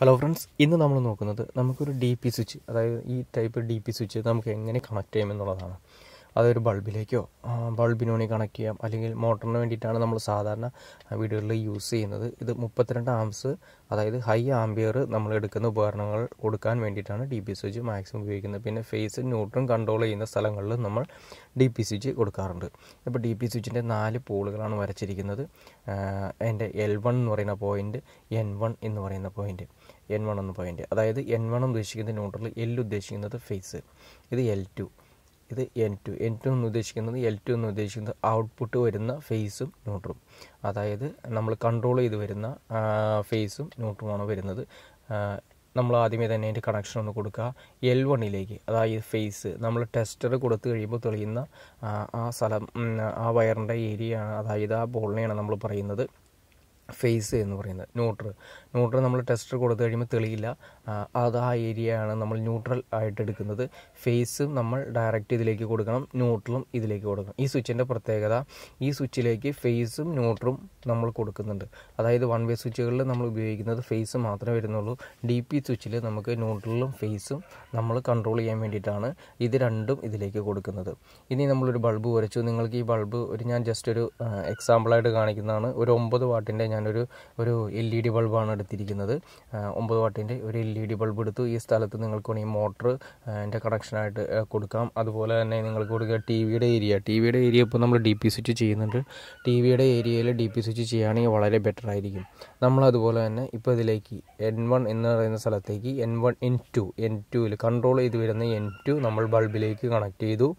hello friends ഇന്ന് നമ്മൾ നോക്കുന്നത് നമുക്കൊരു ഡി പി സ്വിച്ച് അതായത് ഈ ടൈപ്പ് ഡി പി സ്വിച്ച് നമുക്ക് എങ്ങനെ കണക്ട് ചെയ്യുമെന്നുള്ളതാണ് അതൊരു ബൾബിലേക്കോ ബൾബിന് വേണ്ടി കണക്ട് ചെയ്യാം അല്ലെങ്കിൽ മോട്ടറിന് വേണ്ടിയിട്ടാണ് നമ്മൾ സാധാരണ വീടുകളിൽ യൂസ് ചെയ്യുന്നത് ഇത് മുപ്പത്തിരണ്ട് ആംസ് അതായത് ഹൈ ആംബിയർ നമ്മൾ എടുക്കുന്ന ഉപകരണങ്ങൾ കൊടുക്കാൻ വേണ്ടിയിട്ടാണ് ഡി പി സ്വിച്ച് മാക്സിമം ഉപയോഗിക്കുന്നത് പിന്നെ ഫേസ് ന്യൂട്രൺ കൺട്രോൾ ചെയ്യുന്ന സ്ഥലങ്ങളിൽ നമ്മൾ ഡി പി സ്വിച്ച് കൊടുക്കാറുണ്ട് ഇപ്പോൾ ഡി പി സ്വിച്ചിൻ്റെ നാല് പോളുകളാണ് വരച്ചിരിക്കുന്നത് എൻ്റെ എൽ വൺ എന്ന് പറയുന്ന പോയിൻ്റ് എൻ വൺ എന്ന് പറയുന്ന പോയിൻ്റ് എൻ വൺ എന്ന പോയിൻ്റ് അതായത് എൻ വൺ ഉദ്ദേശിക്കുന്ന ന്യൂട്രൽ എൽ ഉദ്ദേശിക്കുന്നത് ഫേസ് ഇത് എൽ ടു ഇത് എൻ ടു എൻ ടു എന്ന് ഉദ്ദേശിക്കുന്നത് എൽ ടു എന്ന് ഉദ്ദേശിക്കുന്നത് ഔട്ട്പുട്ട് വരുന്ന ഫേസും ന്യൂട്രും അതായത് നമ്മൾ കൺട്രോൾ ചെയ്ത് വരുന്ന ഫേസും ന്യൂട്രുമാണ് വരുന്നത് നമ്മൾ ആദ്യമേ തന്നെ അതിൻ്റെ കണക്ഷൻ ഒന്ന് കൊടുക്കുക എൽ വണ്ണിലേക്ക് അതായത് ഫേസ് നമ്മൾ ടെസ്റ്റർ കൊടുത്തു കഴിയുമ്പോൾ തെളിയുന്ന ആ സ്ഥലം ആ വയറിൻ്റെ ഏരിയയാണ് അതായത് ആ ബോളിനെയാണ് നമ്മൾ പറയുന്നത് ഫേസ് എന്ന് പറയുന്നത് ന്യൂട്രൽ ന്യൂട്രൽ നമ്മൾ ടെസ്റ്റർ കൊടുത്തു കഴിയുമ്പോൾ തെളിയില്ല അത് ആ ഏരിയയാണ് നമ്മൾ ന്യൂട്രൽ ആയിട്ട് എടുക്കുന്നത് ഫേസും നമ്മൾ ഡയറക്റ്റ് ഇതിലേക്ക് കൊടുക്കണം ന്യൂട്രലും ഇതിലേക്ക് കൊടുക്കണം ഈ സ്വിച്ചിൻ്റെ പ്രത്യേകത ഈ സ്വിച്ചിലേക്ക് ഫേസും ന്യൂട്രലും നമ്മൾ കൊടുക്കുന്നുണ്ട് അതായത് വൺ വേ സ്വിച്ചുകളിൽ നമ്മൾ ഉപയോഗിക്കുന്നത് ഫേസ് മാത്രമേ വരുന്നുള്ളൂ ഡി പി സ്വിച്ചിൽ നമുക്ക് ന്യൂട്രലും ഫേസും നമ്മൾ കൺട്രോൾ ചെയ്യാൻ വേണ്ടിയിട്ടാണ് ഇത് രണ്ടും ഇതിലേക്ക് കൊടുക്കുന്നത് ഇനി നമ്മളൊരു ബൾബ് വരച്ചു നിങ്ങൾക്ക് ഈ ബൾബ് ഒരു ഞാൻ ജസ്റ്റ് ഒരു എക്സാമ്പിളായിട്ട് കാണിക്കുന്നതാണ് ഒരു ഒമ്പത് വാട്ടിൻ്റെ ഞാൻ ഞാനൊരു ഒരു എൽ ഇ ഡി ബൾബാണ് എടുത്തിരിക്കുന്നത് ഒമ്പത് വാട്ടിൻ്റെ ഒരു എൽ ഇ ഡി ബൾബ് എടുത്തു ഈ സ്ഥലത്ത് നിങ്ങൾക്ക് വേണമെങ്കിൽ മോട്ടർ എൻ്റെ കണക്ഷനായിട്ട് കൊടുക്കാം അതുപോലെ തന്നെ നിങ്ങൾക്ക് കൊടുക്കുക ടി വിയുടെ ഏരിയ ടി വിയുടെ ഏരിയ ഇപ്പോൾ നമ്മൾ ഡി പി സ്വിച്ച് ചെയ്യുന്നുണ്ട് ടി വിയുടെ ഏരിയയിൽ ഡി പി സ്വിച്ച് ചെയ്യുകയാണെങ്കിൽ വളരെ ബെറ്റർ ആയിരിക്കും നമ്മൾ അതുപോലെ തന്നെ ഇപ്പോൾ ഇതിലേക്ക് എൻ വൺ എന്ന് പറയുന്ന സ്ഥലത്തേക്ക് N one N two N ടുവിൽ കൺട്രോൾ ചെയ്ത് വരുന്ന എൻ ടു നമ്മൾ ബൾബിലേക്ക് കണക്ട് ചെയ്തു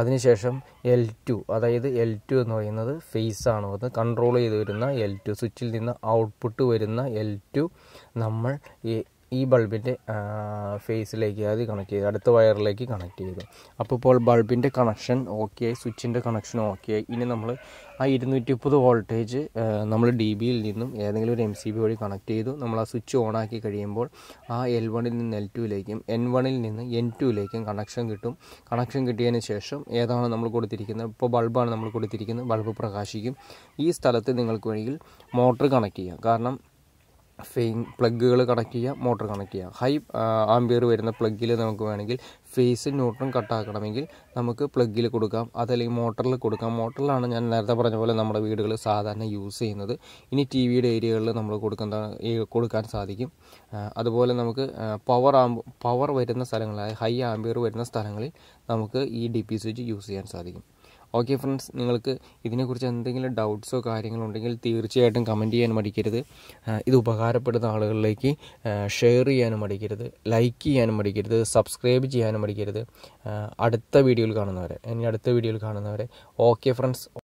അതിനുശേഷം എൽ ടു അതായത് എൽ ടു എന്ന് പറയുന്നത് ഫേസ് ആണ് അത് കൺട്രോൾ ചെയ്ത് വരുന്ന എൽ ടു സ്വിച്ചിൽ നിന്ന് ഔട്ട്പുട്ട് വരുന്ന എൽ ടു നമ്മൾ ഈ ബൾബിൻ്റെ ഫേസിലേക്ക് അത് കണക്ട് ചെയ്തു അടുത്ത വയറിലേക്ക് കണക്ട് ചെയ്തു അപ്പോൾ ഇപ്പോൾ ബൾബിൻ്റെ കണക്ഷൻ ഓക്കെ ആയി സ്വിച്ചിൻ്റെ കണക്ഷൻ ഓക്കെ ആയി ഇനി നമ്മൾ ആ ഇരുന്നൂറ്റി മുപ്പത് വോൾട്ടേജ് നമ്മൾ ഡി ബിയിൽ നിന്നും ഏതെങ്കിലും ഒരു എം സി ബി വഴി കണക്ട് ചെയ്തു നമ്മൾ ആ സ്വിച്ച് ഓൺ ആക്കി കഴിയുമ്പോൾ ആ എൽ വണിൽ നിന്ന് എൽ ടുവിലേക്കും എൻ വണിൽ നിന്ന് എൻ ടുവിലേക്കും കണക്ഷൻ കിട്ടും കണക്ഷൻ കിട്ടിയതിന് ശേഷം ഏതാണ് നമ്മൾ കൊടുത്തിരിക്കുന്നത് ഇപ്പോൾ ബൾബാണ് നമ്മൾ കൊടുത്തിരിക്കുന്നത് ബൾബ് പ്രകാശിക്കും ഈ സ്ഥലത്ത് നിങ്ങൾക്ക് വേണമെങ്കിൽ മോട്ടർ കണക്ട് ചെയ്യാം കാരണം ഫെയിൻ പ്ലഗുകൾ കണക്ട് ചെയ്യാം മോട്ടർ കണക്ട് ചെയ്യാം ഹൈ ആംബിയർ വരുന്ന പ്ലഗിൽ നമുക്ക് വേണമെങ്കിൽ ഫേസ് ന്യൂട്രൺ കട്ടാക്കണമെങ്കിൽ നമുക്ക് പ്ലഗിൽ കൊടുക്കാം അതല്ലെങ്കിൽ മോട്ടറിൽ കൊടുക്കാം മോട്ടറിലാണ് ഞാൻ നേരത്തെ പറഞ്ഞ പോലെ നമ്മുടെ വീടുകൾ സാധാരണ യൂസ് ചെയ്യുന്നത് ഇനി ടി വിയുടെ ഏരിയകളിൽ നമ്മൾ കൊടുക്കുന്ന കൊടുക്കാൻ സാധിക്കും അതുപോലെ നമുക്ക് പവർ ആംബ് പവർ വരുന്ന സ്ഥലങ്ങളായ ഹൈ ആംബിയർ വരുന്ന സ്ഥലങ്ങളിൽ നമുക്ക് ഈ ഡി പി സ്വിച്ച് യൂസ് ചെയ്യാൻ സാധിക്കും ഓക്കെ ഫ്രണ്ട്സ് നിങ്ങൾക്ക് ഇതിനെക്കുറിച്ച് എന്തെങ്കിലും ഡൗട്ട്സോ കാര്യങ്ങളോ ഉണ്ടെങ്കിൽ തീർച്ചയായിട്ടും കമൻറ്റ് ചെയ്യാൻ മടിക്കരുത് ഇത് ഉപകാരപ്പെടുന്ന ആളുകളിലേക്ക് ഷെയർ ചെയ്യാനും മടിക്കരുത് ലൈക്ക് ചെയ്യാനും മടിക്കരുത് സബ്സ്ക്രൈബ് ചെയ്യാനും മടിക്കരുത് അടുത്ത വീഡിയോയിൽ കാണുന്നവരെ ഇനി അടുത്ത വീഡിയോയിൽ കാണുന്നവരെ ഓക്കെ ഫ്രണ്ട്സ്